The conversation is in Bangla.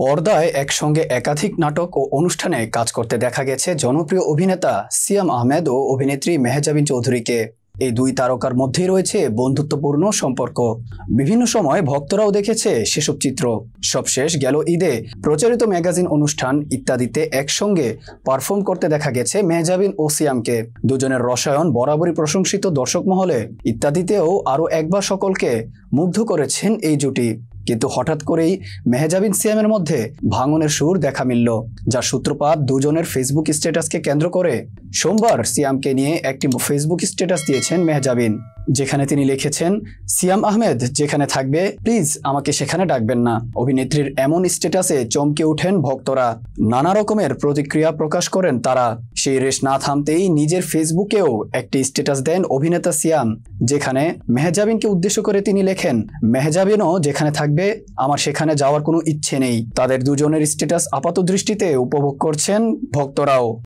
পর্দায় একসঙ্গে একাধিক নাটক ও অনুষ্ঠানে কাজ করতে দেখা গেছে জনপ্রিয় অভিনেতা সিয়াম আহমেদ ও অভিনেত্রী মেহজাবিন চৌধুরীকে এই দুই তারকার মধ্যেই রয়েছে বন্ধুত্বপূর্ণ সম্পর্ক বিভিন্ন সময় ভক্তরাও দেখেছে সেসব চিত্র সবশেষ গেল ঈদে প্রচারিত ম্যাগাজিন অনুষ্ঠান ইত্যাদিতে একসঙ্গে পারফর্ম করতে দেখা গেছে মেহজাবিন ও সিয়ামকে দুজনের রসায়ন বরাবরই প্রশংসিত দর্শক মহলে ইত্যাদিতেও আরও একবার সকলকে মুগ্ধ করেছেন এই জুটি কিন্তু হঠাৎ করেই মেহজাবিন সিয়ামের মধ্যে ভাঙনের সুর দেখা মিলল যার সূত্রপাত দুজনের ফেসবুক স্ট্যাটাসকে কেন্দ্র করে সোমবার সিয়ামকে নিয়ে একটি ফেসবুক স্ট্যাটাস দিয়েছেন মেহজাবিন যেখানে তিনি লিখেছেন সিয়াম আহমেদ যেখানে থাকবে প্লিজ আমাকে সেখানে ডাকবেন না অভিনেত্রীর এমন স্ট্যাটাসে চমকে ওঠেন ভক্তরা নানা রকমের প্রতিক্রিয়া প্রকাশ করেন তারা সেই রেশ না থামতেই নিজের ফেসবুকেও একটি স্ট্যাটাস দেন অভিনেতা সিয়াম যেখানে মেহজাবিনকে উদ্দেশ্য করে তিনি লেখেন মেহজাবিনও যেখানে থাকবে থাকবে আমার সেখানে যাওয়ার কোনো ইচ্ছে নেই তাদের দুজনের স্ট্যাটাস আপাত দৃষ্টিতে উপভোগ করছেন ভক্তরাও